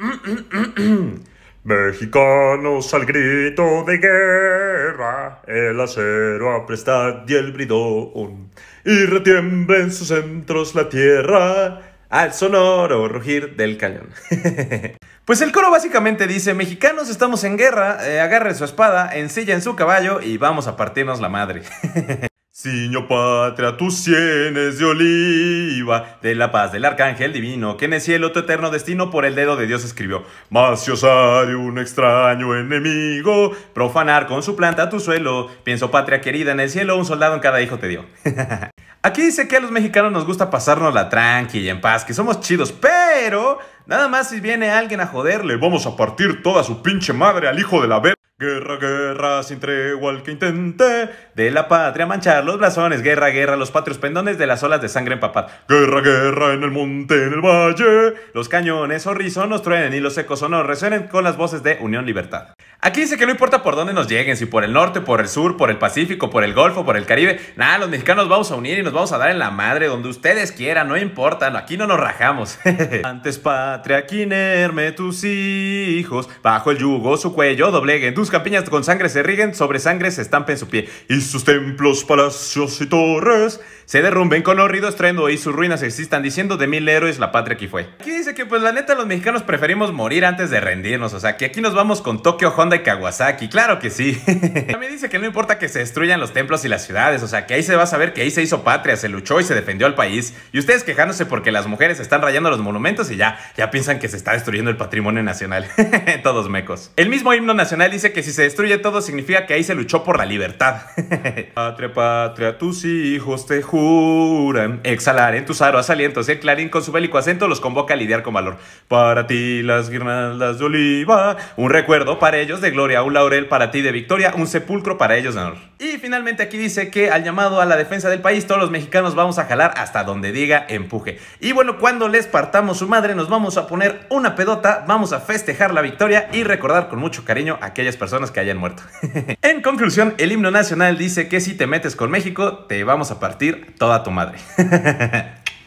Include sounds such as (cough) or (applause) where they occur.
Mm, mm, mm, mexicanos al grito de guerra, el acero a prestar y el bridón, y retiembla en sus centros la tierra al sonoro rugir del cañón. (laughs) pues el coro básicamente dice, mexicanos estamos en guerra, agarren eh, agarre su espada, ensilla en su caballo y vamos a partirnos la madre. (laughs) Siño patria, tus sienes de oliva, de la paz del arcángel divino, que en el cielo tu eterno destino por el dedo de Dios escribió. Mas si un extraño enemigo, profanar con su planta tu suelo, pienso patria querida, en el cielo un soldado en cada hijo te dio. (laughs) Aquí dice que a los mexicanos nos gusta pasarnos la tranqui y en paz, que somos chidos, pero nada más si viene alguien a joderle, vamos a partir toda su pinche madre al hijo de la Guerra, guerra, sin tregua al que intente de la patria manchar los blasones. Guerra, guerra, los patrios pendones de las olas de sangre empapar. Guerra, guerra, en el monte, en el valle. Los cañones o truenen y los ecos sonoros resuenen con las voces de Unión Libertad. Aquí dice que no importa por dónde nos lleguen, si por el norte, por el sur, por el Pacífico, por el Golfo, por el Caribe. Nada, los mexicanos vamos a unir y nos vamos a dar en la madre donde ustedes quieran, no importa, aquí no nos rajamos. (laughs) Antes patria, quinerme tus hijos, bajo el yugo su cuello dobleguen tus sus campiñas con sangre se riguen, sobre sangre se estampen su pie. Y sus templos, palacios y torres se derrumben con horrido estruendo y sus ruinas existan, diciendo de mil héroes la patria que fue. Aquí dice que, pues la neta, los mexicanos preferimos morir antes de rendirnos. O sea, que aquí nos vamos con Tokio, Honda y Kawasaki. Claro que sí. (laughs) También dice que no importa que se destruyan los templos y las ciudades. O sea, que ahí se va a saber que ahí se hizo patria, se luchó y se defendió al país. Y ustedes quejándose porque las mujeres están rayando los monumentos y ya, ya piensan que se está destruyendo el patrimonio nacional. (laughs) Todos mecos. El mismo himno nacional dice que que si se destruye todo significa que ahí se luchó por la libertad. (laughs) patria, patria, tus hijos te juran. Exhalar en tus aros alientos. El clarín con su bélico acento los convoca a lidiar con valor. Para ti las guirnaldas de oliva. Un recuerdo para ellos de gloria. Un laurel para ti de victoria. Un sepulcro para ellos de honor. Y finalmente aquí dice que al llamado a la defensa del país, todos los mexicanos vamos a jalar hasta donde diga empuje. Y bueno, cuando les partamos su madre, nos vamos a poner una pedota. Vamos a festejar la victoria y recordar con mucho cariño a aquellas personas personas que hayan muerto. (laughs) en conclusión, el himno nacional dice que si te metes con México, te vamos a partir toda tu madre. (laughs)